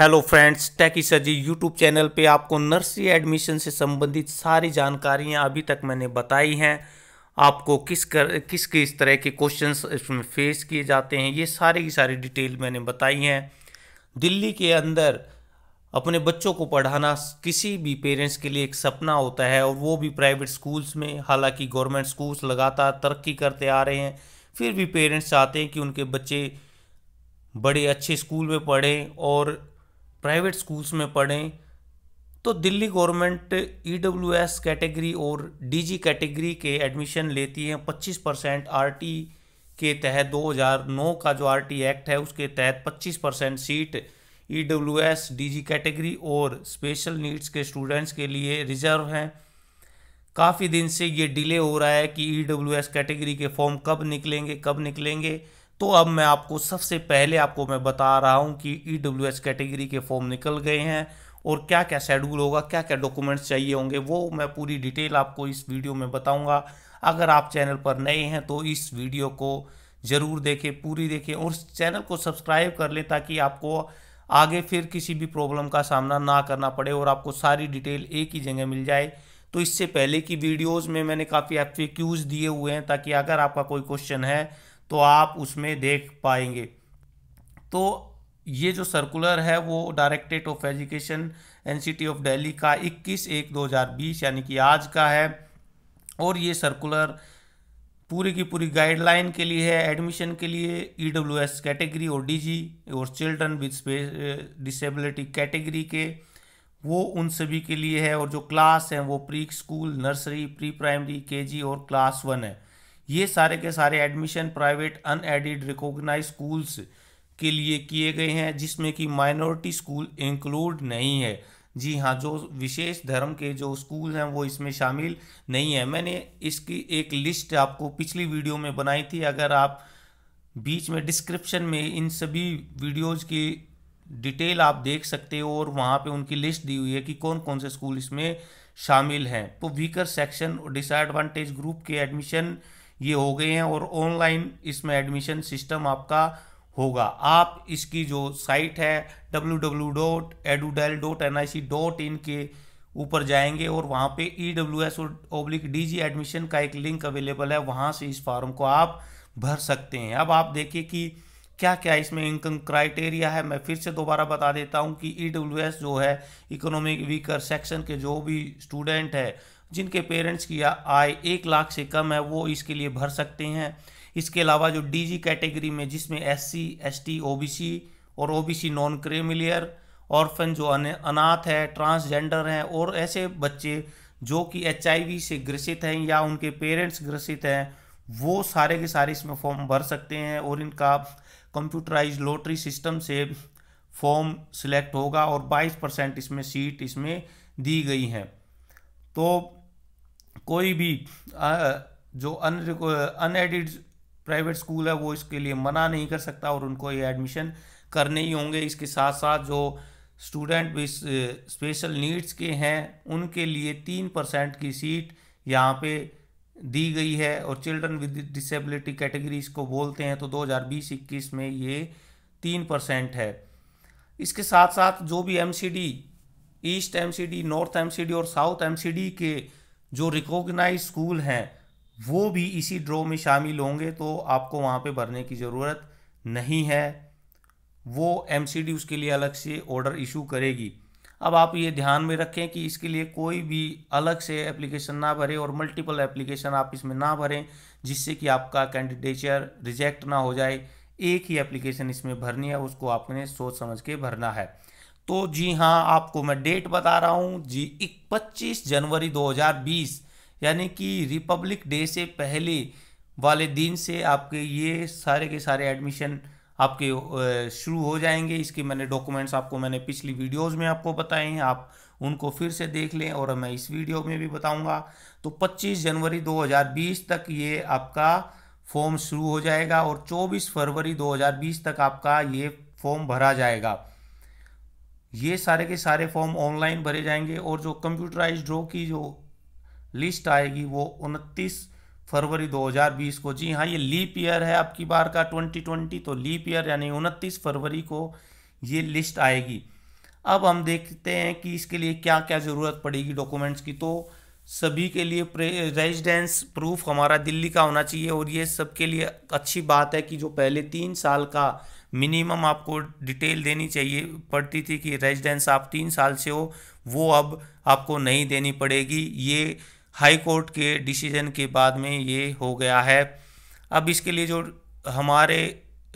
hello friends techy सजी YouTube channel पे आपको नर्सरी एडमिशन से संबंधित सारी जानकारियां अभी तक मैंने बताई हैं आपको किस कर किस किस तरह के क्वेश्चंस इसमें फेस किए जाते हैं ये सारी की सारी डिटेल मैंने बताई हैं दिल्ली के अंदर अपने बच्चों को पढ़ाना किसी भी पेरेंट्स के लिए एक सपना होता है और वो भी प्राइवेट स्कूल्स में हालांकि गवर्नमेंट स्कूल्स लगातार तरक्की करते आ रहे हैं फिर भी पेरेंट्स चाहते हैं कि उनके बच्चे बड़े अच्छे स्कूल में पढ़ें और प्राइवेट स्कूल्स में पढ़ें तो Delhi government E W S category और डी जी कैटेगरी के एडमिशन लेती है पच्चीस परसेंट आर टी के तहत 2009 का जो आर टी एक्ट है उसके तहत पच्चीस percent seat E W S D G category और स्पेशल नीड्स के स्टूडेंट्स के लिए रिजर्व हैं काफ़ी दिन से ये डिले हो रहा है कि ई डब्ल्यू एस कैटेगरी के फॉर्म कब निकलेंगे कब निकलेंगे तो अब मैं आपको सबसे पहले आपको मैं बता रहा हूँ कि ई डब्ल्यू कैटेगरी के फॉर्म निकल गए हैं और क्या क्या शेड्यूल होगा क्या क्या डॉक्यूमेंट्स चाहिए होंगे वो मैं पूरी डिटेल आपको इस वीडियो में बताऊंगा अगर आप चैनल पर नए हैं तो इस वीडियो को ज़रूर देखें पूरी देखें और चैनल को सब्सक्राइब कर लें ताकि आपको आगे फिर किसी भी प्रॉब्लम का सामना ना करना पड़े और आपको सारी डिटेल एक ही जगह मिल जाए तो इससे पहले की वीडियोज़ में मैंने काफ़ी एफ दिए हुए हैं ताकि अगर आपका कोई क्वेश्चन है तो आप उसमें देख पाएंगे तो ये जो सर्कुलर है वो directorate of education NCT of Delhi का 21 एक 2020 यानी कि आज का है और ये सर्कुलर पूरी की पूरी गाइडलाइन के लिए है एडमिशन के लिए ई डब्ल्यू एस कैटेगरी और डी जी और चिल्ड्रन विद डिसेबिलिटी कैटेगरी के वो उन सभी के लिए है और जो क्लास हैं वो pre school nursery pre primary K G और क्लास वन है ये सारे के सारे admission private unaided recognise schools के लिए किए गए हैं जिसमें कि माइनॉरिटी स्कूल इंक्लूड नहीं है जी हाँ जो विशेष धर्म के जो स्कूल हैं वो इसमें शामिल नहीं है मैंने इसकी एक लिस्ट आपको पिछली वीडियो में बनाई थी अगर आप बीच में डिस्क्रिप्शन में इन सभी वीडियोज़ की डिटेल आप देख सकते हो और वहाँ पे उनकी लिस्ट दी हुई है कि कौन कौन से स्कूल इसमें शामिल हैं तो वीकर सेक्शन और डिसएडवांटेज ग्रुप के एडमिशन ये हो गए हैं और ऑनलाइन इसमें एडमिशन सिस्टम आपका होगा आप इसकी जो साइट है W W dot N I C dot in के ऊपर जाएंगे और वहाँ पे ई डब्ल्यू एस और ओब्लिक डी जी एडमिशन का एक लिंक अवेलेबल है वहाँ से इस फॉर्म को आप भर सकते हैं अब आप देखिए कि क्या क्या इसमें इनकम क्राइटेरिया है मैं फिर से दोबारा बता देता हूँ कि ई डब्ल्यू एस जो है इकोनॉमिक वीकर सेक्शन के जो भी स्टूडेंट है जिनके पेरेंट्स की आय एक लाख से कम है वो इसके लिए भर सकते हैं इसके अलावा जो डीजी कैटेगरी में जिसमें एससी एसटी ओबीसी और ओबीसी नॉन क्रेमिलियर ऑर्फन जो अनाथ है ट्रांसजेंडर हैं और ऐसे बच्चे जो कि एच से ग्रसित हैं या उनके पेरेंट्स ग्रसित हैं वो सारे के सारे इसमें फॉर्म भर सकते हैं और इनका कंप्यूटराइज लॉटरी सिस्टम से फॉर्म सिलेक्ट होगा और 22 परसेंट इसमें सीट इसमें दी गई हैं तो कोई भी जो अनएडिड प्राइवेट स्कूल है वो इसके लिए मना नहीं कर सकता और उनको ये एडमिशन करने ही होंगे इसके साथ साथ जो स्टूडेंट इस स्पेशल नीड्स के हैं उनके लिए तीन परसेंट की सीट यहाँ पे दी गई है और चिल्ड्रन विद डिसेबिलिटी कैटेगरीज को बोलते हैं तो 2020-21 में ये तीन परसेंट है इसके साथ साथ जो भी MCD east MCD north MCD और साउथ एमसीडी के जो रिकॉग्नाइज स्कूल हैं वो भी इसी ड्रॉ में शामिल होंगे तो आपको वहाँ पे भरने की ज़रूरत नहीं है वो एम उसके लिए अलग से ऑर्डर इशू करेगी अब आप ये ध्यान में रखें कि इसके लिए कोई भी अलग से एप्लीकेशन ना भरें और मल्टीपल एप्लीकेशन आप इसमें ना भरें जिससे कि आपका कैंडिडेचर रिजेक्ट ना हो जाए एक ही एप्लीकेशन इसमें भरनी है उसको आपने सोच समझ के भरना है तो जी हाँ आपको मैं डेट बता रहा हूँ जी पच्चीस जनवरी 2020 यानी कि रिपब्लिक डे से पहले वाले दिन से आपके ये सारे के सारे एडमिशन आपके शुरू हो जाएंगे इसके मैंने डॉक्यूमेंट्स आपको मैंने पिछली वीडियोस में आपको बताए हैं आप उनको फिर से देख लें और मैं इस वीडियो में भी बताऊँगा तो पच्चीस जनवरी दो तक ये आपका फॉर्म शुरू हो जाएगा और चौबीस फरवरी दो तक आपका ये फॉर्म भरा जाएगा ये सारे के सारे फॉर्म ऑनलाइन भरे जाएंगे और जो कंप्यूटराइज ड्रॉ की जो लिस्ट आएगी वो उनतीस फरवरी 2020 को जी हाँ ये लीप ईयर है आपकी बार का 2020 तो लीप ईयर यानी उनतीस फरवरी को ये लिस्ट आएगी अब हम देखते हैं कि इसके लिए क्या क्या ज़रूरत पड़ेगी डॉक्यूमेंट्स की तो सभी के लिए रेजिडेंस प्रूफ हमारा दिल्ली का होना चाहिए और ये सबके लिए अच्छी बात है कि जो पहले तीन साल का मिनिमम आपको डिटेल देनी चाहिए पड़ती थी कि रेजिडेंस आप तीन साल से हो वो अब आपको नहीं देनी पड़ेगी ये हाई कोर्ट के डिसीजन के बाद में ये हो गया है अब इसके लिए जो हमारे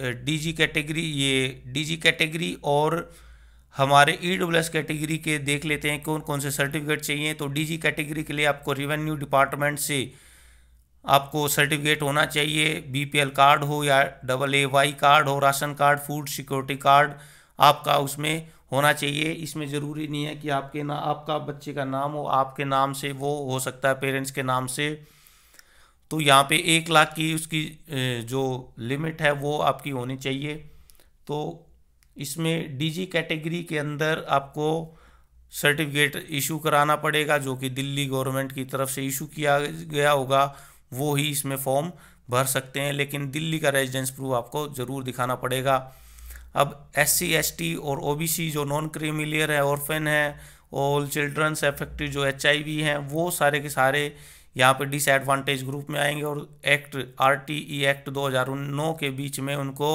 डीजी कैटेगरी ये डीजी कैटेगरी और हमारे ई डब्ल्यू एस कैटेगरी के देख लेते हैं कौन कौन से सर्टिफिकेट चाहिए तो डीजी कैटेगरी के लिए आपको रिवेन्यू डिपार्टमेंट से आपको सर्टिफिकेट होना चाहिए बीपीएल कार्ड हो या डबल ए वाई कार्ड हो ration card food security card आपका उसमें होना चाहिए इसमें ज़रूरी नहीं है कि आपके ना आपका बच्चे का नाम हो आपके नाम से वो हो सकता है पेरेंट्स के नाम से तो यहाँ पे एक लाख की उसकी जो लिमिट है वो आपकी होनी चाहिए तो इसमें डीजी कैटेगरी के अंदर आपको सर्टिफिकेट इशू कराना पड़ेगा जो कि दिल्ली गवर्नमेंट की तरफ से इशू किया गया होगा वो ही इसमें फॉर्म भर सकते हैं लेकिन दिल्ली का रेजिडेंस प्रूफ आपको ज़रूर दिखाना पड़ेगा अब एस सी और ओ जो नॉन क्रीमिलियर है ऑर्फेन है ऑल चिल्ड्रंस एफेक्टिव जो एच हैं वो सारे के सारे यहाँ पे डिसएडवांटेज ग्रुप में आएंगे और act R T E act दो के बीच में उनको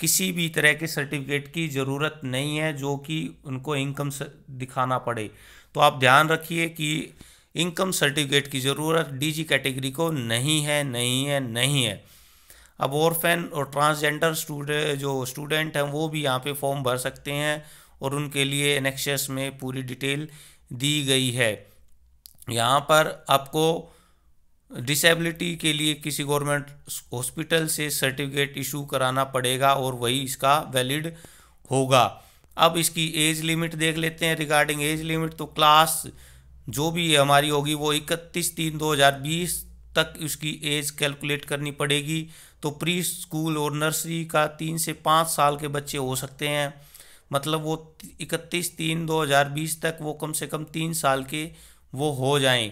किसी भी तरह के सर्टिफिकेट की ज़रूरत नहीं है जो कि उनको इनकम दिखाना पड़े तो आप ध्यान रखिए कि इनकम सर्टिफिकेट की ज़रूरत डीजी कैटेगरी को नहीं है नहीं है नहीं है अब ऑर्फेन और ट्रांसजेंडर स्टूडेंट जो स्टूडेंट हैं वो भी यहाँ पे फॉर्म भर सकते हैं और उनके लिए एनेक्शस में पूरी डिटेल दी गई है यहाँ पर आपको डिसेबिलिटी के लिए किसी गवर्नमेंट हॉस्पिटल से सर्टिफिकेट इशू कराना पड़ेगा और वही इसका वैलिड होगा अब इसकी एज लिमिट देख लेते हैं रिगार्डिंग एज लिमिट तो क्लास जो भी हमारी होगी वो इकतीस तीन दो हज़ार बीस तक उसकी एज कैलकुलेट करनी पड़ेगी तो प्री स्कूल और नर्सरी का तीन से पाँच साल के बच्चे हो सकते हैं मतलब वो इकतीस तीन दो हज़ार बीस तक वो कम से कम तीन साल के वो हो जाएं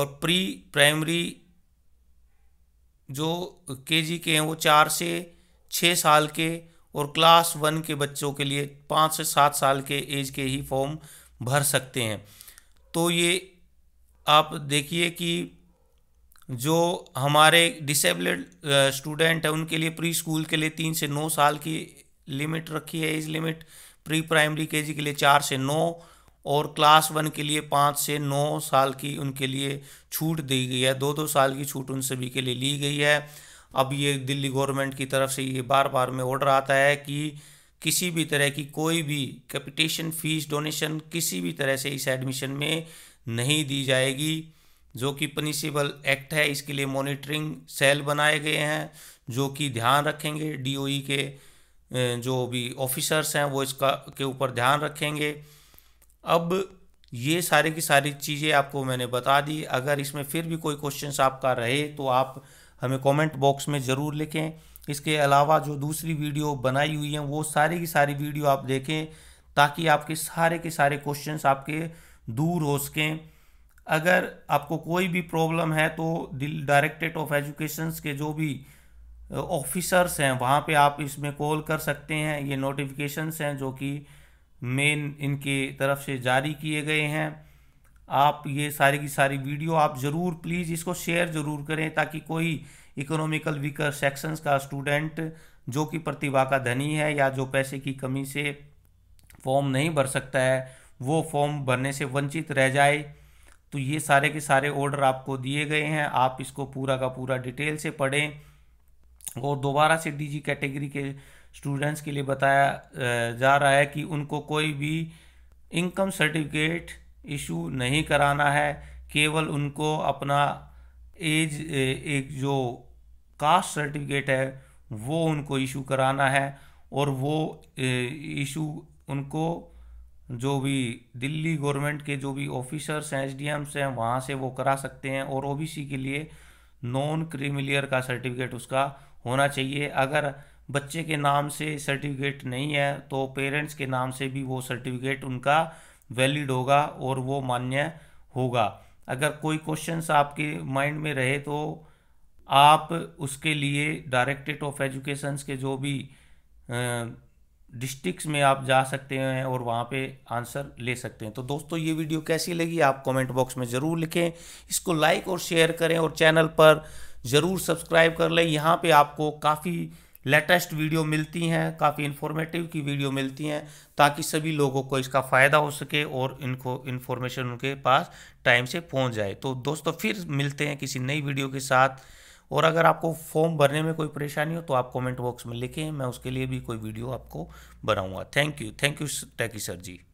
और प्री प्राइमरी जो के जी के हैं वो चार से छः साल के और क्लास वन के बच्चों के लिए पाँच से सात साल के एज के ही फॉर्म भर सकते हैं तो ये आप देखिए कि जो हमारे डिसेबल्ड स्टूडेंट हैं उनके लिए प्री स्कूल के लिए तीन से नौ साल की लिमिट रखी है एज लिमिट प्री प्राइमरी के के लिए चार से नौ और क्लास वन के लिए पाँच से नौ साल की उनके लिए छूट दी गई है दो दो साल की छूट उन सभी के लिए ली गई है अब ये दिल्ली गवर्नमेंट की तरफ से ये बार बार में ऑर्डर आता है कि किसी भी तरह की कोई भी कैपिटेशन फीस डोनेशन किसी भी तरह से इस एडमिशन में नहीं दी जाएगी जो कि पनिशिबल एक्ट है इसके लिए मॉनिटरिंग सेल बनाए गए हैं जो कि ध्यान रखेंगे डी e के जो भी ऑफिसर्स हैं वो इसका के ऊपर ध्यान रखेंगे अब ये सारे की सारी चीज़ें आपको मैंने बता दी अगर इसमें फिर भी कोई क्वेश्चंस आपका रहे तो आप हमें कमेंट बॉक्स में ज़रूर लिखें इसके अलावा जो दूसरी वीडियो बनाई हुई है वो सारी की सारी वीडियो आप देखें ताकि आपके सारे के सारे क्वेश्चन आपके दूर हो सकें अगर आपको कोई भी प्रॉब्लम है तो दिल ऑफ एजुकेशन के जो भी ऑफिसर्स हैं वहाँ पे आप इसमें कॉल कर सकते हैं ये नोटिफिकेशंस हैं जो कि मेन इनके तरफ से जारी किए गए हैं आप ये सारी की सारी वीडियो आप ज़रूर प्लीज़ इसको शेयर ज़रूर करें ताकि कोई इकोनॉमिकल वीकर सेक्शंस का स्टूडेंट जो कि प्रतिभा का धनी है या जो पैसे की कमी से फॉर्म नहीं भर सकता है वो फॉर्म भरने से वंचित रह जाए तो ये सारे के सारे ऑर्डर आपको दिए गए हैं आप इसको पूरा का पूरा डिटेल से पढ़ें और दोबारा से डीजी कैटेगरी के स्टूडेंट्स के लिए बताया जा रहा है कि उनको कोई भी इनकम सर्टिफिकेट इशू नहीं कराना है केवल उनको अपना एज एक जो कास्ट सर्टिफिकेट है वो उनको इशू कराना है और वो इशू उनको जो भी दिल्ली गवर्नमेंट के जो भी ऑफिसर्स हैं एच डी एम्स हैं वहाँ से वो करा सकते हैं और ओ बी सी के लिए नॉन क्रीमिलियर का सर्टिफिकेट उसका होना चाहिए अगर बच्चे के नाम से सर्टिफिकेट नहीं है तो पेरेंट्स के नाम से भी वो सर्टिफिकेट उनका वैलिड होगा और वो मान्य होगा अगर कोई क्वेश्चंस आपके माइंड में रहे तो आप उसके लिए डायरेक्टरेट ऑफ एजुकेशंस के जो भी डिस्ट्रिक्स में आप जा सकते हैं और वहाँ पे आंसर ले सकते हैं तो दोस्तों ये वीडियो कैसी लगी आप कमेंट बॉक्स में ज़रूर लिखें इसको लाइक और शेयर करें और चैनल पर ज़रूर सब्सक्राइब कर लें यहाँ पे आपको काफ़ी लेटेस्ट वीडियो मिलती हैं काफ़ी इन्फॉर्मेटिव की वीडियो मिलती हैं ताकि सभी लोगों को इसका फ़ायदा हो सके और इनको इन्फॉर्मेशन उनके पास टाइम से पहुंच जाए तो दोस्तों फिर मिलते हैं किसी नई वीडियो के साथ और अगर आपको फॉर्म भरने में कोई परेशानी हो तो आप कमेंट बॉक्स में लिखें मैं उसके लिए भी कोई वीडियो आपको बनाऊँगा thank you thank you techy sir ji